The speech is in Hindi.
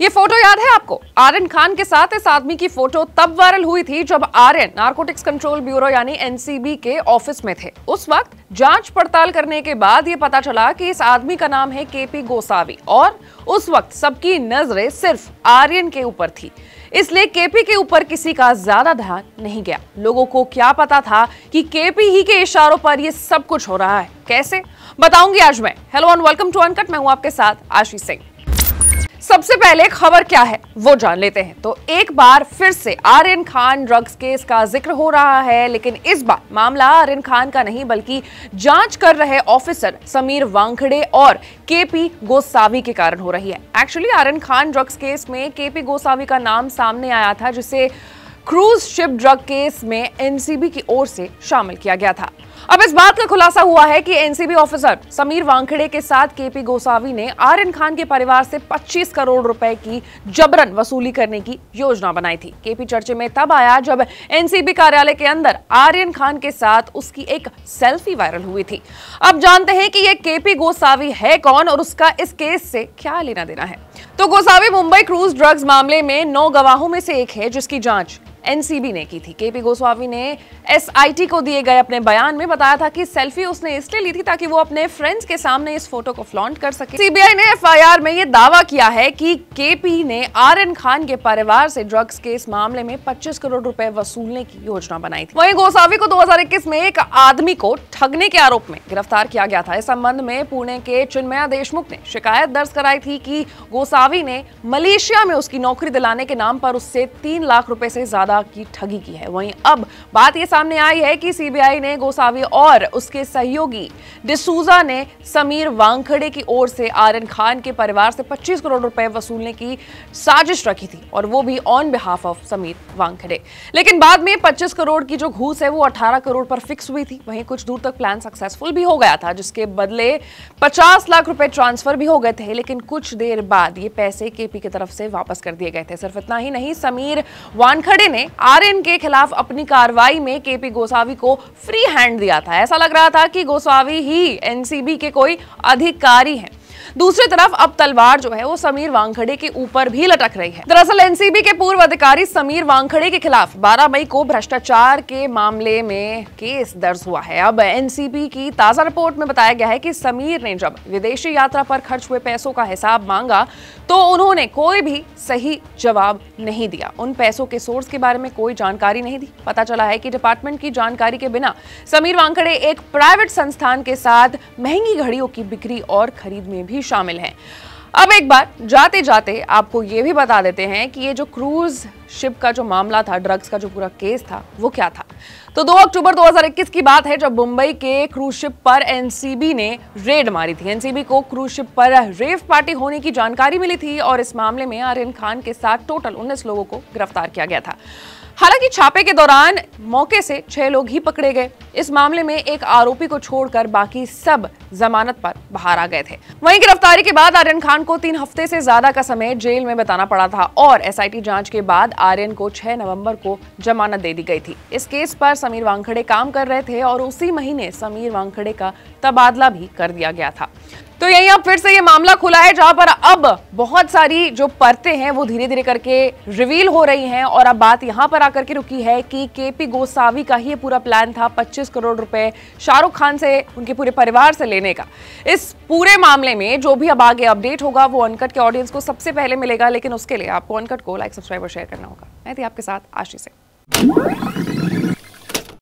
ये फोटो याद है आपको आर्यन खान के साथ इस आदमी की फोटो तब वायरल हुई थी जब आर्यन नार्कोटिक्स कंट्रोल ब्यूरो यानी एनसीबी के ऑफिस में थे उस वक्त जांच पड़ताल करने के बाद ये पता चला कि इस आदमी का नाम है केपी गोसावी और उस वक्त सबकी नजरें सिर्फ आर्यन के ऊपर थी इसलिए केपी के ऊपर किसी का ज्यादा ध्यान नहीं गया लोगों को क्या पता था कि केपी ही के इशारों पर ये सब कुछ हो रहा है कैसे बताऊंगी आज मैं hello and welcome to Uncut मैं हूं आपके साथ आशीष सिंह सबसे पहले खबर क्या है वो जान लेते हैं तो एक बार फिर से आर्यन खान ड्रग्स केस का जिक्र हो रहा है लेकिन इस बार मामला आर्यन खान का नहीं बल्कि जांच कर रहे ऑफिसर समीर वांखड़े और केपी गोसावी के कारण हो रही है actually Aryan Khan drugs case में केपी गोसावी का नाम सामने आया था जिसे क्रूज शिप ड्रग केस में एनसीबी की ओर से शामिल किया गया था अब इस बात का खुलासा हुआ है कि एनसीबी ऑफिसर समीर वांखड़े के साथ केपी गोसावी ने आर्यन खान के परिवार से 25 करोड़ रुपए की जबरन वसूली करने की योजना बनाई थी केपी चर्चे में तब आया जब एनसीबी कार्यालय के अंदर आर्यन खान के साथ उसकी एक सेल्फी वायरल हुई थी अब जानते हैं कि यह केपी गोसावी है कौन और उसका इस केस से क्या लेना देना है तो गोसावी मुंबई क्रूज ड्रग्स मामले में नौ गवाहों में से एक है जिसकी जांच एनसीबी ने की थी केपी गोस्वामी ने एसआईटी को दिए गए अपने बयान में बताया था कि सेल्फी उसने इसलिए ली थी ताकि वो अपने फ्रेंड्स के सामने इस फोटो को फ्लॉन्ट कर सके सीबीआई ने एफआईआर में ये दावा किया है कि केपी ने एन खान के परिवार से ड्रग्स के इस मामले में पच्चीस करोड़ रुपए वसूलने की योजना बनाई थी वही गोस्वामी को दो में एक आदमी को ठगने के आरोप में गिरफ्तार किया गया था इस संबंध में पुणे के चिन्मया देशमुख ने शिकायत दर्ज कराई थी कि गोसावी ने मलेशिया में उसकी नौकरी दिलाने के नाम पर उससे तीन लाख रुपए से ज्यादा सौदा की ठगी की है वहीं अब बात यह सामने आई है कि सीबीआई ने गोसावी और उसके सहयोगी डिसूजा ने समीर वांगखड़े की ओर से आर्यन खान के परिवार से 25 करोड़ रुपए वसूलने की साजिश रखी थी और वो भी on behalf of Sameer Wankhede लेकिन बाद में पच्चीस करोड़ की जो घूस है वो अठारह करोड़ पर फिक्स हुई थी वहीं कुछ दूर तक प्लान सक्सेसफुल भी हो गया था जिसके बदले पचास लाख रुपए ट्रांसफर भी हो गए थे लेकिन कुछ देर बाद ये पैसे केपी की तरफ से वापस कर दिए गए थे सिर्फ इतना ही नहीं समीर वानखड़े ने ने आर्यन के खिलाफ अपनी कार्रवाई में केपी गोसावी को फ्री हैंड दिया था ऐसा लग रहा था कि गोसावी ही एनसीबी के कोई अधिकारी हैं दूसरी तरफ अब तलवार जो है वो समीर वांगखड़े के ऊपर भी लटक रही है दरअसल एनसीबी के पूर्व अधिकारी समीर वांगखड़े के खिलाफ 12 मई को भ्रष्टाचार के मामले में केस दर्ज हुआ है अब एनसीबी की ताजा रिपोर्ट में बताया गया है की समीर ने जब विदेशी यात्रा पर खर्च हुए पैसों का हिसाब मांगा तो उन्होंने कोई भी सही जवाब नहीं दिया उन पैसों के सोर्स के बारे में कोई जानकारी नहीं दी पता चला है कि डिपार्टमेंट की जानकारी के बिना समीर वांकड़े एक प्राइवेट संस्थान के साथ महंगी घड़ियों की बिक्री और खरीद में भी भी शामिल हैं अब एक बार जाते जाते आपको ये भी बता देते हैं कि ये जो क्रूज़ शिप का जो मामला था ड्रग्स का जो पूरा केस था वो क्या था तो 2 अक्टूबर 2021 की बात है जब मुंबई के क्रूज शिप पर एनसीबी ने रेड मारी थी एनसीबी को क्रूज शिप पर रेव पार्टी होने की जानकारी मिली थी और इस मामले में आर्यन खान के साथ टोटल 19 लोगों को गिरफ्तार किया गया था हालांकि छापे के दौरान मौके से छह लोग ही पकड़े गए इस मामले में एक आरोपी को छोड़कर बाकी सब जमानत पर बाहर आ गए थे वहीं गिरफ्तारी के बाद आर्यन खान को तीन हफ्ते से ज्यादा का समय जेल में बताना पड़ा था और एसआईटी जांच के बाद आर्यन को 6 नवंबर को जमानत दे दी गई थी इस केस पर समीर वांखड़े काम कर रहे थे और उसी महीने समीर वांखड़े का तबादला भी कर दिया गया था तो यही अब फिर से ये मामला खुला है जहां पर अब बहुत सारी जो परतें हैं वो धीरे धीरे करके रिवील हो रही हैं और अब बात यहां पर आकर के रुकी है कि केपी गोसावी का ही ये पूरा प्लान था 25 करोड़ रुपए शाहरुख खान से उनके पूरे परिवार से लेने का इस पूरे मामले में जो भी अब आगे अपडेट होगा वो अनकट के ऑडियंस को सबसे पहले मिलेगा लेकिन उसके लिए आपको अनकट को लाइक सब्सक्राइब और शेयर करना होगा मैं थी आपके साथ आशी से